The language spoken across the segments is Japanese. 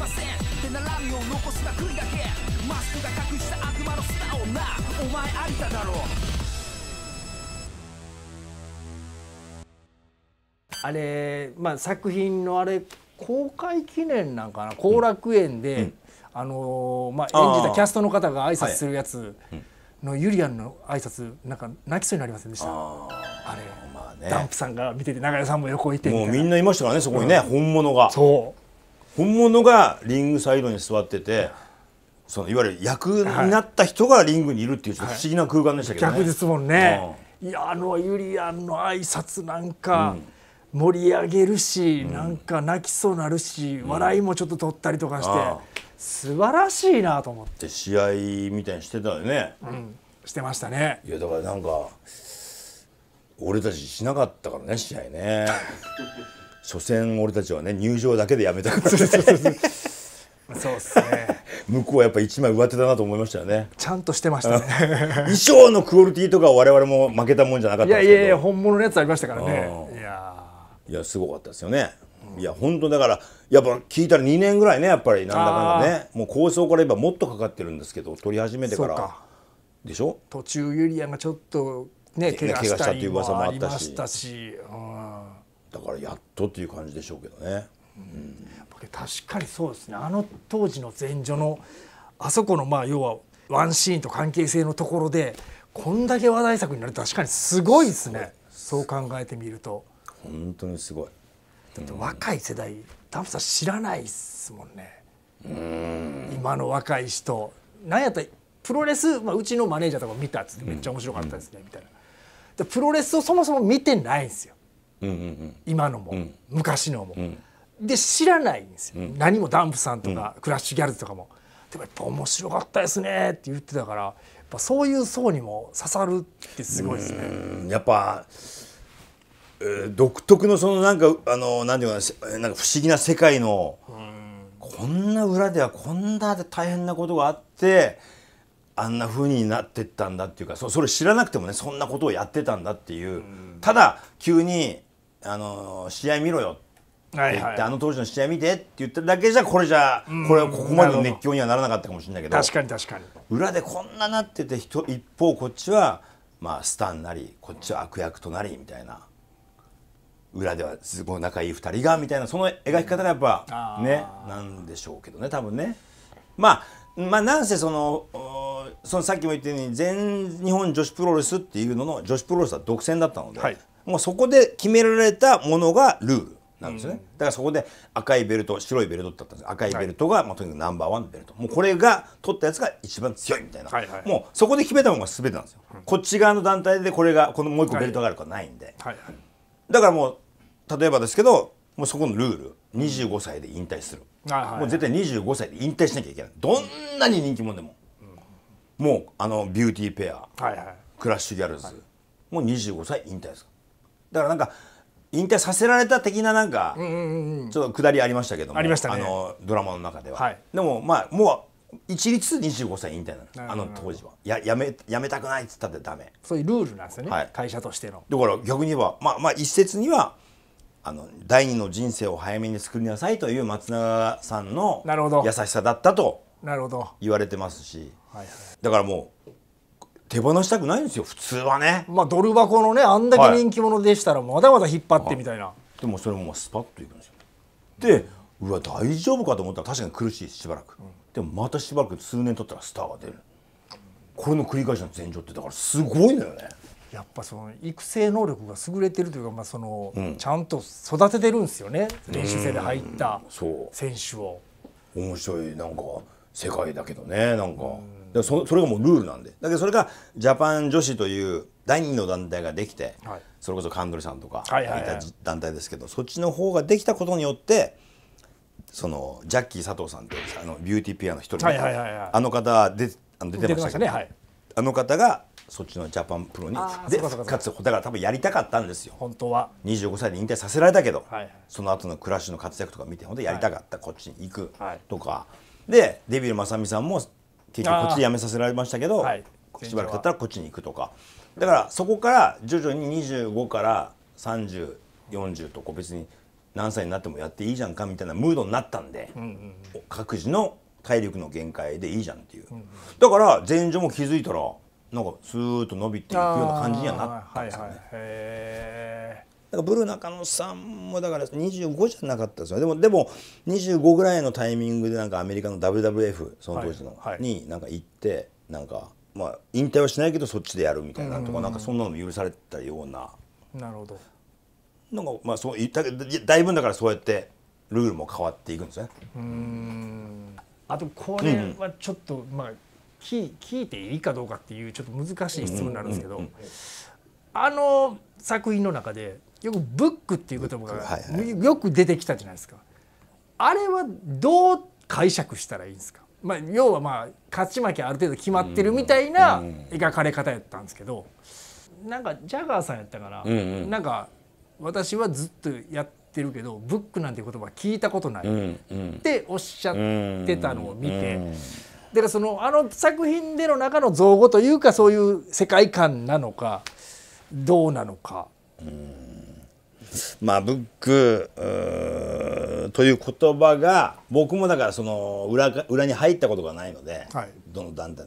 ません手ならみを残すな悔いだけマスクが隠した悪魔の素顔なお前ありただろうあれ、まあ、作品のあれ公開記念なんかな後楽園で、うん、あのー、まあ、演じたキャストの方が挨拶するやつの、ユリアンの挨拶なんか泣きそうになりませんでしたあれ、まあね、ダンプさんが見てて永井さんも横いてもうみんないましたからねそこにね、うん、本物がそう本物がリングサイドに座っててそのいわゆる役になった人がリングにいるっていう不思議な空間でしたけどね。はい、逆ですもんね、うん、いやあのユリアンの挨拶なんか、盛り上げるし、うん、なんか泣きそうなるし、うん、笑いもちょっと取ったりとかして、素晴らしいなと思って試合みたいにしてたよね、うん、してましたねいやだからなんか俺たちしなかったからね試合ね 所詮俺たちはね入場だけでやめたからそうっすね向こうはやっぱ一枚上手だなと思いましたよねちゃんとしてましたね衣装のクオリティとか我々も負けたもんじゃなかったですけどいやいや本物のやつありましたからねいやいやすごかったですよね、うん、いや本当だからやっぱ聞いたら2年ぐらいねやっぱりなんだかんだねもう構想から言えばもっとかかってるんですけど撮り始めてからでしょ途中ユリアンがちょっとね怪我したりもありましたし、うんだからやっとっていう感じでしょうけどね。うん、確かにそうですねあの当時の前女のあそこのまあ要はワンシーンと関係性のところでこんだけ話題作になる確かにすごいですねそう考えてみると本当にすごいだって若い世代田淵さん知らないっすもんね今の若い人なんやったらプロレス、まあ、うちのマネージャーとか見たっつってめっちゃ面白かったですね、みたいなプロレスをそもそも見てないんですよ今のも、昔のも、で知らないんですよ、何もダンプさんとか、クラッシュギャルズとかもでもやっぱ面白かったですねって言ってたからやっぱそういう層にも刺さるってすごいですね。やっぱ独特のそのなんかあのなんていうかなんか不思議な世界のこんな裏ではこんな大変なことがあってあんなふうになってったんだっていうかそそれ知らなくてもねそんなことをやってたんだっていうただ急にあの試合見ろよはいってあの当時の試合見てって言っただけじゃこれじゃこれはここまでの熱狂にはならなかったかもしれないけど確かに確かに裏でこんななってて一方こっちはまあスターになりこっちは悪役となりみたいな裏ではすごい仲いい2人がみたいなその描き方がやっぱねなんでしょうけどね多分ね。まあまあ、なんせそのそのさっきも言ったように全日本女子プロレスっていうのの女子プロレスは独占だったので、はい、もうそこで決められたものがルールなんですね、うん、だからそこで赤いベルト白いベルトだったんです赤いベルトが、はい、まあ、とにかくナンバーワンベルトもうこれが取ったやつが一番強いみたいな、はいはい、もうそこで決めたものが全てなんですよ、うん、こっち側の団体でこれがこのもう一個ベルトがあるかないんで、はいはいはい、だからもう例えばですけどもうそこのルール25歳で引退する、はいはいはい、もう絶対25歳で引退しなきゃいけないどんなに人気者でも、うん、もうあのビューティーペア、はいはい、クラッシュギャルズ、はい、もう25歳引退ですだからなんか引退させられた的ななんか、ちょっと下りありましたけどもありました、ね、あのドラマの中では、はい、でもまあもう一律25歳引退なのあの当時はややめやめたくないっつったってダメそういうルールなんですよね、はい、会社としてのだから逆に言えばまあまあ一説にはあの第二の人生を早めに作りなさいという松永さんの優しさだったと言われてますし、はい、だからもう手放したくないんですよ普通はねまあドル箱のねあんだけ人気者でしたらまだまだ引っ張ってみたいな、はい、でもそれもまあスパッといくんですよでうわ大丈夫かと思ったら確かに苦しいしばらく、うん、でもまたしばらく数年経ったらスターが出るこれの繰り返しの前兆ってだからすごいのよねやっぱその育成能力が優れてるというか、まあその、うん、ちゃんと育ててるんですよね練習生で入った選手を。面白いなんか世界だけどねなんか。うんでそそれがもうルールなんでだけどそれがジャパン女子という第二の団体ができて、はい、それこそカンドリさんとかいた団体ですけど、そっちの方ができたことによってそのジャッキー佐藤さんってあのビューティーピアの一人、はいはいはいはい、あの方であの出てましたけど、ねはい、あの方がそっちのジャパンプロにでかつだから多分やりたかったんですよ本当は25歳で引退させられたけど、はいはい、その後の暮らしの活躍とか見て本当やりたかった、はい、こっちに行くとか、でデビル・マ美さんも結局こっちで辞めさせられましたけど、はい、しばらく経ったらこっちに行くとかだからそこから徐々に25から3040とこう別に何歳になってもやっていいじゃんかみたいなムードになったんで、うんうんうん、各自の体力の限界でいいじゃんっていう、うんうん、だから前女も気づいたらなんかスーッと伸びていくような感じにはなったんですよね。はいだからブルー中野さんもだから25じゃなかったですよでもでも25ぐらいのタイミングでなんかアメリカの WWF その当時の、はいになんか行ってなんかまあ引退はしないけどそっちでやるみたいなとかなんかそんなの許されたような。なるほどなんかまあそうだだいぶだからそうやってルールも変わっていくんですね。うんあとこれはちょっと、うんうん、まあ聞聞いていいかどうかっていうちょっと難しい質問なんですけど、うんうんうん、あの作品の中でよくブックっていう言葉がよく出てきたじゃないですか。あれはどう解釈したらいいんですか。まあ要はまあ勝ち負けある程度決まってるみたいな描かれ方やったんですけど、なんかジャガーさんやったから、なんか私はずっとやってるけどブックなんて言葉聞いたことないっておっしゃってたのを見て。だからそのあの作品での中の造語というかそういう世界観なのかどうなのか。まあ、ブックという言葉が僕もだからその裏裏に入ったことがないので、はい、どの団体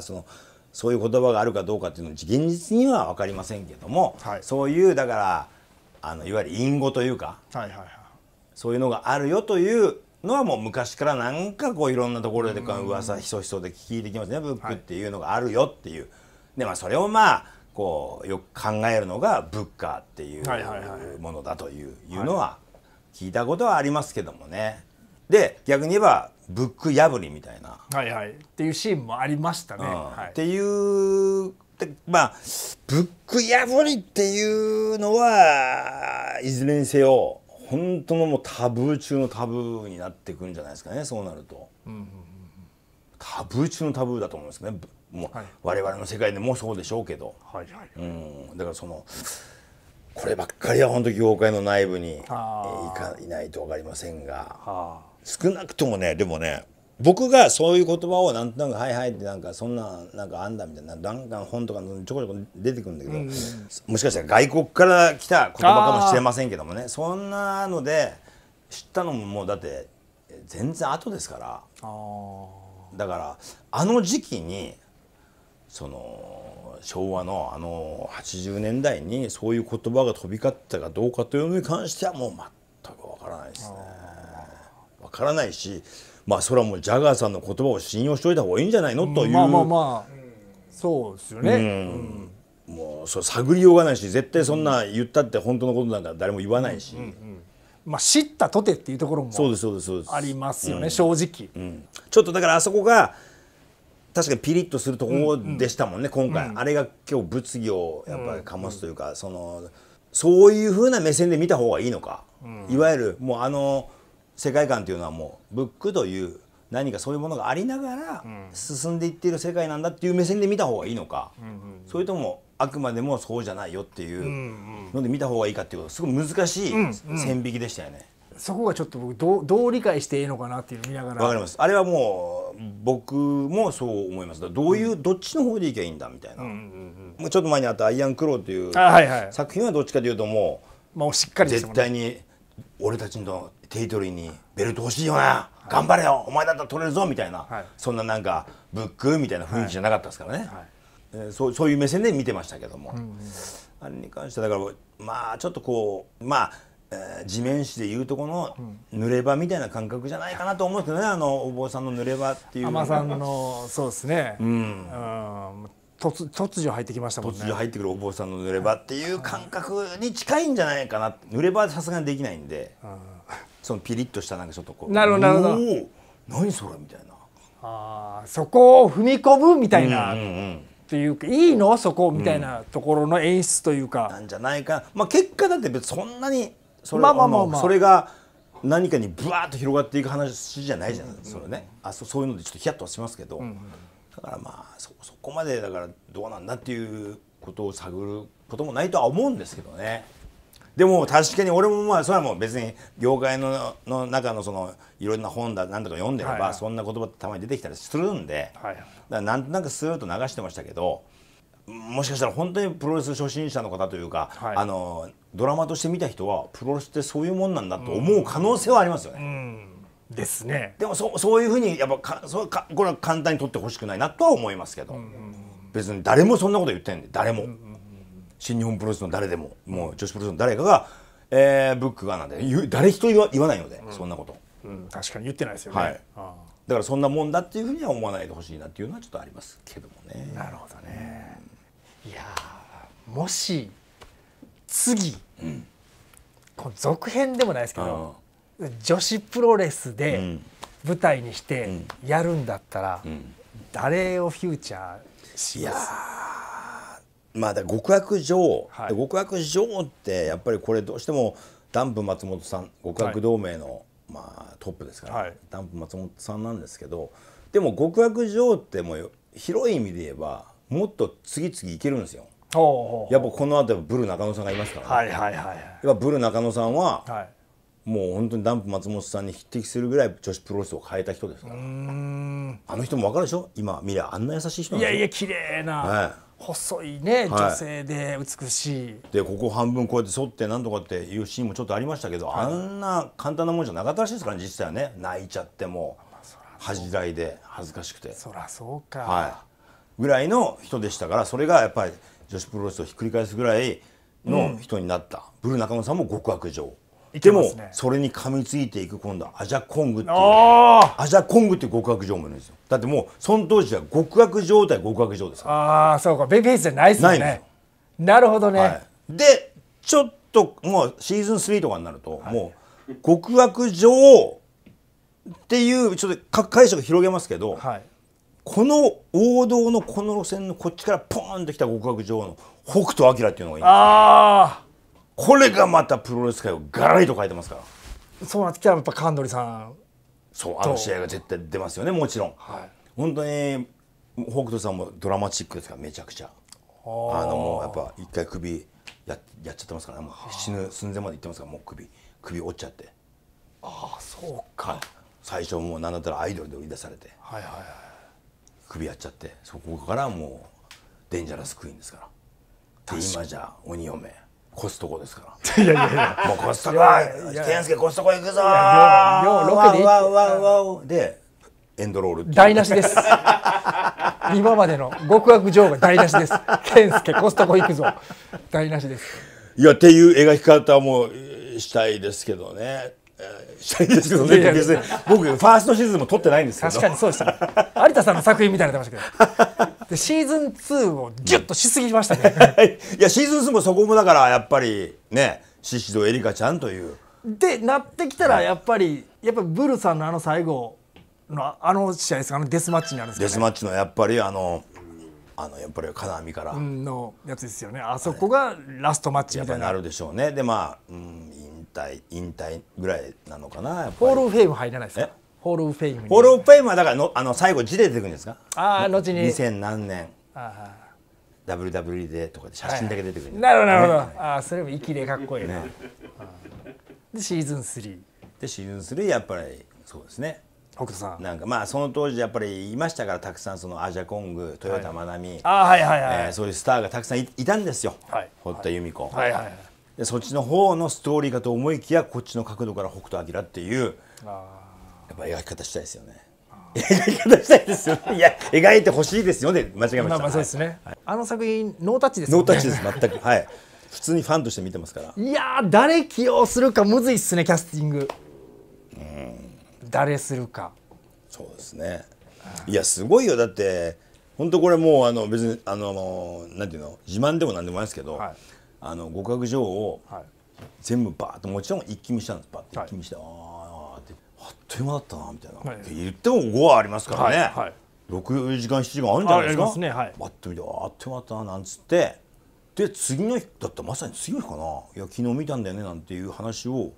そのそういう言葉があるかどうかっていうのは現実には分かりませんけども、はい、そういうだからあのいわゆる隠語というか、はいはいはい、そういうのがあるよというのはもう昔からなんかこういろんなところでこ噂ひそひそで聞いてきますねブックっていうのがあるよっていう。でまあ、それをまあこうよく考えるのが物価っていうものだというのは聞いたことはありますけどもね。で逆に言えばブック破りみたいな。はいはい、っていうシーンもありましたね。うんっていうまあブック破りっていうのはいずれにせよ本当のもうタブー中のタブーになってくるんじゃないですかねそうなると、タブー中のタブーだと思うんですねもう、我々の世界でもそうでしょうけど、はいはい、うんだからそのこればっかりは本当業界の内部にいかいないと分かりませんが少なくともねでもね僕がそういう言葉をなんとなく「はいはい」ってなんかそんななんかあんだみたいなだんだん本とかちょこちょこ出てくるんだけど、うん、もしかしたら外国から来た言葉かもしれませんけどもねそんなので知ったのももうだって全然後ですからだからあの時期にその昭和のあの80年代にそういう言葉が飛び交ったかどうかというのに関してはもう全くわからないですね。わからないしまあそれはもうジャガーさんの言葉を信用しておいた方がいいんじゃないのという。まあまあまあそうですよね。うん、もうそ探りようがないし絶対そんな言ったって本当のことなんか誰も言わないし。うんうんうんまあ、知ったとてっていうところもありますよね、正直、うん、ちょっとだからあそこが確かにピリッとするところでしたもんね、今回、あれが今日物議をやっぱり醸すというか、そのそういうふうな目線で見た方がいいのか、いわゆるもうあの世界観というのはもうブックという何かそういうものがありながら進んでいっている世界なんだっていう目線で見た方がいいのか、それともあくまでもそうじゃないよっていうので見た方がいいかっていうことすごい難しい線引きでしたよね。そこがちょっと僕どうどう理解していいのかなっていうの見ながらわかりますあれはもう僕もそう思いますどういう、うん、どっちの方でいけばいいんだみたいな、うんうんうん、ちょっと前にあった「アイアンクロー」という、はいはい、作品はどっちかというともう,、まあ、しっかり、ね、絶対に俺たちのテリトリーにベルト欲しいよな、はい、頑張れよお前だったら取れるぞみたいな、はい、そんななんかブックみたいな雰囲気じゃなかったですからね、はいえー、そうそういう目線で見てましたけども、うんうん、あれに関してだからまあちょっとこうまあ地面師でいうとこの濡れ場みたいな感覚じゃないかなと思うんですけどねあのお坊さんの濡れ場っていう天さんのそうですね、うん、うん突突如入ってきましたもんね突如入ってくるお坊さんの濡れ場っていう感覚に近いんじゃないかな濡れ場はさすがにできないんで、うん、そのピリッとしたなんかちょっとこうなるほどなるほど何それみたいなあそこを踏み込むみたいな、うんうんうんっていうかいいのそこみたいなところの演出というか、うん、なんじゃないかまあ結果だって別そんなにそれ,、まあまあまあまあ、それが何かにぶわっと広がっていく話じゃないじゃないですか、それねあそそういうのでちょっとヒヤッとはしますけど、うんうん、だからまあそそこまでだからどうなんだっていうことを探ることもないとは思うんですけどね。でも確かに俺もまあそれはもう別に業界のの中のそのいろんな本だ何とか読んでれば、はいはい、そんな言葉ってたまに出てきたりするんで、はいはい、だからなんとなくスーッと流してましたけどもしかしたら本当にプロレス初心者の方というか、はい、あのドラマとして見た人はプロレスってそういうもんなんだと思う可能性はありますよね。うんうん、ですね。でもそそういうふうにやっぱかそかこれは簡単に取ってほしくないなとは思いますけど、うん、別に誰もそんなこと言ってんで誰も、新日本プロレスの誰でももう女子プロレスの誰かが、えー、ブックがなんで誰一人言わ言わないので、そんなこと、うん、確かに言ってないですよね。はい、だからそんなもんだっていうふうには思わないでほしいなっていうのはちょっとありますけどもね。なるほどね。いやもし次、うん、この続編でもないですけど女子プロレスで舞台にしてやるんだったら、誰をフューチャーしますまあだ極悪女王、はい、極悪女王ってやっぱりこれどうしてもダンプ松本さん極悪同盟の、まあ、トップですから、はい、ダンプ松本さんなんですけどでも極悪女王ってもう広い意味で言えばもっと次々いけるんですよ。やっぱこの後ブル中野さんがいますからね、はいはいはい、やっぱブル中野さんは、はい、もう本当にダンプ松本さんに匹敵するぐらい女子プロレスを変えた人ですからあの人も分かるでしょ今見りゃあんな優しい人なんですよいやいや綺麗な、はい、細いね女性で美しい、はい、でここ半分こうやって反ってなんとかっていうシーンもちょっとありましたけど、はい、あんな簡単なもんじゃなかったらしいですから、ね、実際はね泣いちゃっても恥じらいで恥ずかしくてそらそうか、はい、ぐらいの人でしたからそれがやっぱり女子プロレスをひっくり返すぐらいの人になった、ブル中野さんも極悪女王。でも、それに噛みついていく今度はアジャコングっていうアジャコングっていう極悪女王もいるんですよだってもうその当時は極悪女王対極悪女王ですからああそうかベビーフェイスじゃないですよなすねよなるほどね、はい、でちょっともうシーズン3とかになると、もう極悪女王っていうちょっと解釈広げますけど、はいこの王道のこの路線のこっちからポーンときた極悪女王の北斗晶っていうのがいいこれがまたプロレス界をガラリと変えてますからそうなってきたらやっぱドリさんそうあの試合が絶対出ますよねもちろん、はい、本当に北斗さんもドラマチックですからめちゃくちゃあのもうやっぱ一回首ややっちゃってますからもう死ぬ寸前までいってますからもう首首折っちゃってああそうか、はい、最初もう何だったらアイドルで売り出されてはいはいはい首やっちゃってそこからもうデンジャラスクイーンですから今じゃ鬼嫁コストコですからいやいやいやもうコストコ健介コストコ行くぞーよロケでわうわうわうでエンドロール台無しです今までの極悪女王が台無しです健介コストコ行くぞ台無しですいやっていう描き方もしたいですけどねしたいんですけどね、いやいや別僕、ファーストシーズンも撮ってないんですけど確かにそうでした、ね、有田さんの作品みたいなってでシーズン2をぎゅっとしすぎましたね。いや、シーズン2もそこもだから、やっぱりね、宍戸ドエリカちゃんという。で、なってきたら、やっぱり、やっぱブルさんのあの最後の、あの試合ですかあのデスマッチになるんですか、ね、デスマッチのやっぱりあのあのやっぱり金網からのやつですよねあそこがラストマッチみたいな、なるでしょうねでまあ、うん、退引退ぐらいなのかなホールフェイム入らないですかホールフェイムホールフェイムはだからのあの最後字で出てくるんですかああ後に2000何年ああ WWE でとかで写真だけ出てくる、なるほどなるほど、ね、ああそれも粋でかっこいいな、ね、でシーズン3でシーズン3やっぱりそうですね北斗さんなんかまあその当時やっぱりいましたからたくさんそのアジャコング豊田真奈美、はい、あはいはいはい、えー、そういうスターがたくさんいいたんですよ、堀田由美子、はいはいはいでそっちの方のストーリーかと思いきやこっちの角度から北斗晶っていうやっぱ描き方したいですよね 描き方したいですよ、ね、いや描いてほしいですよね間違えました、まあ、そうですね、はい、あの作品ノータッチです、ね、ノータッチです全くはい普通にファンとして見てますからいや誰起用するかむずいっすねキャスティングうん誰するかそうですねいやすごいよだって本当これもうあの別にあのなんていうの自慢でもなんでもないですけど、はいあの極悪女を全部バーッともちろん一気見したんですバッと一気見して、はい、ああってあっという間だったなみたいな、はい、言っても5話ありますからね、はいはい、6時間7時間あるんじゃないですかあすね、はい、バッ見てあっという間だったななんつってで次の日だったらまさに次の日かないや昨日見たんだよねなんていう話を、う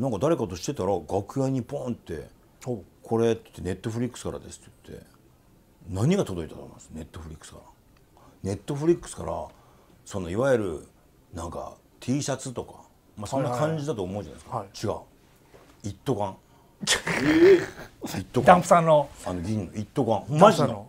ん、なんか誰かとしてたら楽屋にポンって「これ」って「ネットフリックスからです」って言って何が届いたと思いますネットフリックスから。ネットフリックスからそのいわゆるなんか T シャツとか、まあ、そんな感じだと思うじゃないですか、はい、違う一斗缶一斗缶ダンプさんのあの銀の一斗缶マジの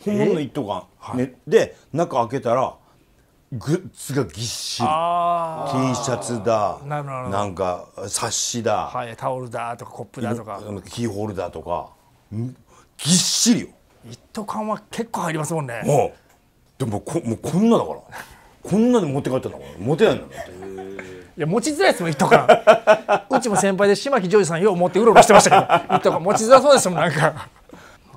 本物の一斗缶、はい、で中開けたらグッズがぎっしり T シャツだなんか冊子だ、はい、タオルだとかコップだとかキーホルダーとかぎっしりよ一斗缶は結構入りますもんねもうでもこもうこんなだからこんなの持って帰ったの持てないんだっていや持ちづらいですもん一斗缶うちも先輩で島木ジョージさんよう持ってうろうろしてましたけど一斗缶持ちづらそうですもんなんか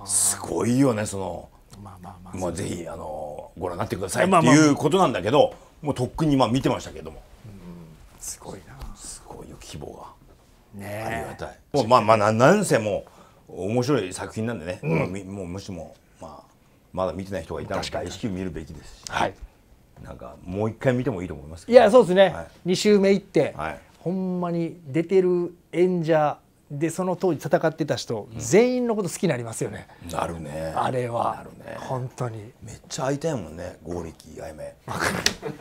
すごいよねそのまあまあまあまあぜひあのご覧になってくださいっていうことなんだけどもうとっくにまあ見てましたけどもすごいなすごいよ希望がねありがたいもうまあまあなんせもう面白い作品なんでね、うん、もうもしもまあまだ見てない人がいたら大至急見るべきですし、はいなんかもう一回見てもいいと思いますいやそうですね、はい、2週目行って、はい、ほんまに出てる演者でその当時戦ってた人、うん、全員のこと好きになりますよねなるねあれはなるね本当にめっちゃ会いたいもんね剛力あやめ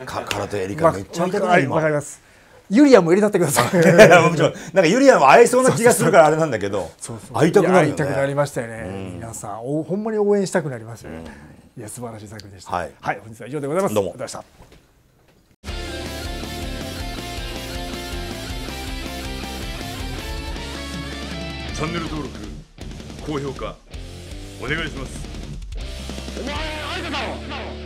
か空手エリカめっちゃ会いたくない今わかりますユリアも入れたってください。いなんかユリアも会えそうな気がするからあれなんだけど、そうそうそう会いたくなる、ね、会いたくなりましたよね。うん、皆さんお、ほんまに応援したくなりますよね。うんいや素晴らしい作品でした、はい、はい、本日は以上でございますどうもあうしたチャンネル登録高評価お願いしますお前あいだろ